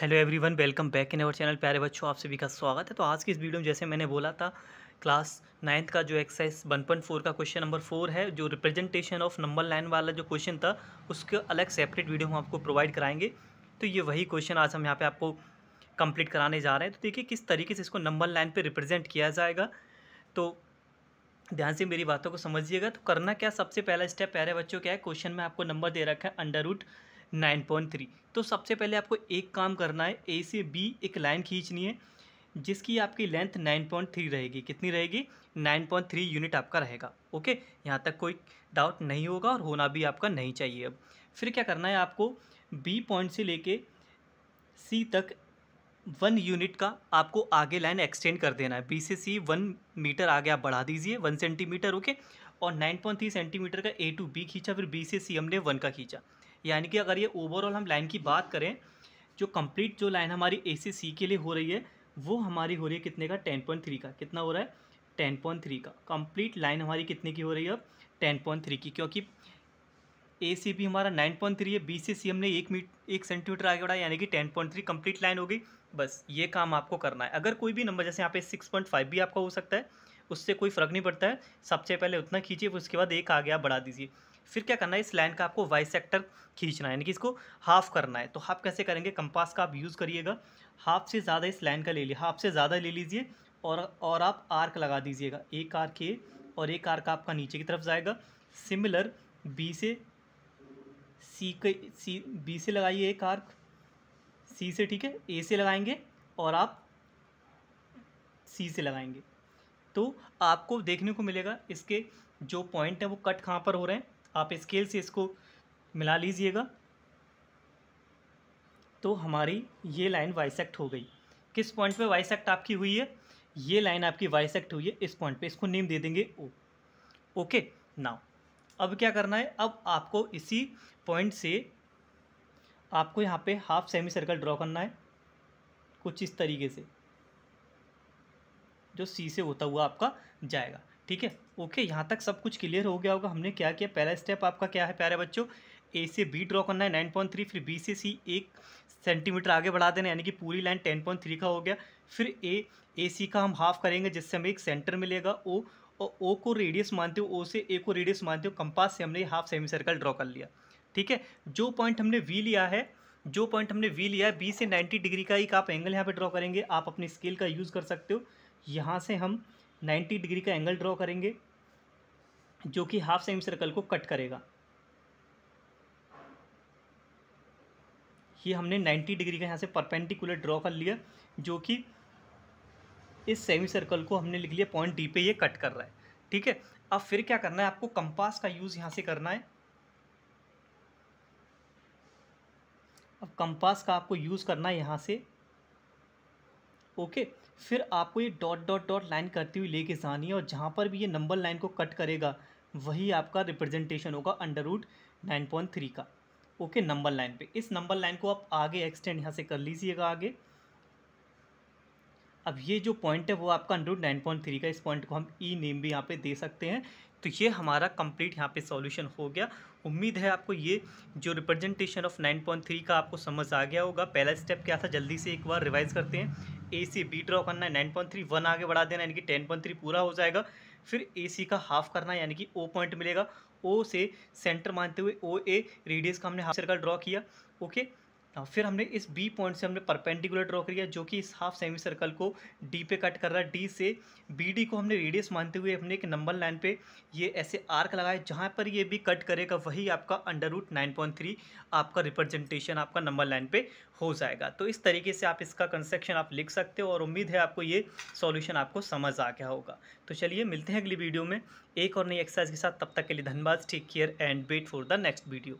Hello everyone welcome back in our channel प्यारे बच्चों आप सभी का स्वागत है तो आज की इस वीडियो में जैसे मैंने बोला था क्लास नाइन्थ का जो एक्सरसाइज वन पॉइंट फोर का क्वेश्चन नंबर फोर है जो रिप्रेजेंटेशन ऑफ नंबर लाइन वाला जो क्वेश्चन था उसके अलग सेपरेट वीडियो हम आपको प्रोवाइड कराएंगे तो ये वही क्वेश्चन आज हम यहाँ पर आपको कंप्लीट कराने जा रहे हैं तो देखिए किस तरीके से इसको नंबर लाइन पर रिप्रेजेंट किया जाएगा तो ध्यान से मेरी बातों को समझिएगा तो करना क्या सबसे पहला स्टेप प्यारे बच्चों क्या है क्वेश्चन में आपको नंबर दे रखा है under root nine point three तो सबसे पहले आपको एक काम करना है ए से बी एक लाइन खींचनी है जिसकी आपकी लेंथ नाइन पॉइंट थ्री रहेगी कितनी रहेगी नाइन पॉइंट थ्री यूनिट आपका रहेगा ओके यहाँ तक कोई डाउट नहीं होगा और होना भी आपका नहीं चाहिए अब फिर क्या करना है आपको बी पॉइंट से लेके सी तक वन यूनिट का आपको आगे लाइन एक्सटेंड कर देना है बी से सी वन मीटर आगे आप बढ़ा दीजिए वन सेंटीमीटर ओके और नाइन पॉइंट थ्री सेंटीमीटर का ए टू बी खींचा फिर बी से सी हमने वन का खींचा यानी कि अगर ये ओवरऑल हम लाइन की बात करें जो कंप्लीट जो लाइन हमारी ए सी सी के लिए हो रही है वो हमारी हो रही है कितने का टेन पॉइंट थ्री का कितना हो रहा है टेन पॉइंट थ्री का कंप्लीट लाइन हमारी कितने की हो रही है अब टेन पॉइंट थ्री की क्योंकि ए सी भी हमारा नाइन पॉइंट थ्री है बी सी सी हमने एक मीट एक सेंटीमीटर आगे बढ़ाया यानी कि ten point three complete line हो गई बस ये काम आपको करना है अगर कोई भी नंबर जैसे यहाँ पे सिक्स पॉइंट फाइव भी आपका हो सकता है उससे कोई फ़र्क नहीं पड़ता है सबसे पहले उतना खींचिए उसके बाद एक आगे आप बढ़ा दीजिए फिर क्या करना है इस लाइन का आपको वाई सेक्टर खींचना है यानी कि इसको हाफ करना है तो हाफ कैसे करेंगे कंपास का आप यूज़ करिएगा हाफ से ज़्यादा इस लाइन का ले लिया हाफ से ज़्यादा ले लीजिए और और आप आर्क लगा दीजिएगा एक आर्क ये और एक आर्क आपका नीचे की तरफ जाएगा सिमिलर बी से सी के सी बी से लगाइए एक आर्क सी से ठीक है ए से लगाएंगे और आप सी से लगाएंगे तो आपको देखने को मिलेगा इसके जो पॉइंट हैं वो कट कहाँ पर हो रहे हैं आप स्केल से इसको मिला लीजिएगा तो हमारी ये लाइन वाइसेक्ट हो गई किस पॉइंट पे वाइसेक्ट आपकी हुई है ये लाइन आपकी वाइसेक्ट हुई है इस पॉइंट पे इसको नेम दे देंगे ओ ओके नाउ अब क्या करना है अब आपको इसी पॉइंट से आपको यहाँ पे हाफ सेमी सर्कल ड्रॉ करना है कुछ इस तरीके से जो सी से होता हुआ आपका जाएगा ठीक है ओके यहाँ तक सब कुछ क्लियर हो गया होगा हमने क्या किया पहला स्टेप आपका क्या है प्यारे बच्चों ए से बी ड्रॉ करना है नाइन पॉइंट थ्री फिर बी से सी एक सेंटीमीटर आगे बढ़ा देना यानी कि पूरी लाइन टेन पॉइंट थ्री का हो गया फिर ए ए सी का हम हाफ करेंगे जिससे हमें एक सेंटर मिलेगा ओ और ओ को रेडियस मानते हो ओ से ए को रेडियस मानते हो कंपास से हमने हाफ सेमी सर्कल ड्रॉ कर लिया ठीक है जो पॉइंट हमने वी लिया है जो पॉइंट हमने वी लिया है बी से नाइन्टी डिग्री का एक आप एंगल यहाँ पे ड्रॉ करेंगे आप अपनी स्केल का यूज़ कर सकते हो यहाँ से हम 90 डिग्री का एंगल ड्रॉ करेंगे जो कि हाफ सेमी सर्कल को कट करेगा ये हमने 90 डिग्री का यहाँ से परपेंडिकुलर ड्रॉ कर लिया जो कि इस सेमी सर्कल को हमने लिख लिया पॉइंट डी पे ये कट कर रहा है ठीक है अब फिर क्या करना है आपको कंपास का यूज़ यहाँ से करना है अब कंपास का आपको यूज़ करना है यहाँ से ओके फिर आपको ये डॉट डॉट डॉट लाइन करती हुई लेके जानी है और जहाँ पर भी ये नंबर लाइन को कट करेगा वही आपका रिप्रेजेंटेशन होगा under root nine point three का ओके नंबर लाइन पे इस नंबर लाइन को आप आगे एक्सटेंड यहाँ से कर लीजिएगा आगे अब ये जो पॉइंट है वो आपका अंडर नाइन पॉइंट थ्री का इस पॉइंट को हम ई e नेम भी यहाँ पे दे सकते हैं तो ये हमारा कंप्लीट यहाँ पे सॉल्यूशन हो गया उम्मीद है आपको ये जो representation of nine point three का आपको समझ आ गया होगा पहला स्टेप क्या था जल्दी से एक बार रिवाइज करते हैं ए से बी ड्रॉ करना है नाइन पॉइंट थ्री वन आगे बढ़ा देना यानी कि टेन पॉइंट थ्री पूरा हो जाएगा फिर ए सी का हाफ करना है यानी कि ओ पॉइंट मिलेगा ओ से सेंटर मानते हुए ओ ए रेडियस का हमने हाफ सर्कल ड्रॉ किया ओके okay? और फिर हमने इस बी पॉइंट से हमने परपेंडिकुलर ड्रॉ किया जो कि इस हाफ सेमी सर्कल को डी पे कट कर रहा है डी से बी डी को हमने रेडियस मानते हुए हमने एक नंबर लाइन पे ये ऐसे आर्क लगाए जहाँ पर ये भी कट करेगा वही आपका under root nine point three आपका रिप्रेजेंटेशन आपका नंबर लाइन पे हो जाएगा तो इस तरीके से आप इसका कंस्ट्रक्शन आप लिख सकते हो और उम्मीद है आपको ये सॉल्यूशन आपको समझ आ गया होगा तो चलिए मिलते हैं अगली वीडियो में एक और नई एक्सरसाइज के साथ तब तक के लिए धन्यवाद take care and wait for the next video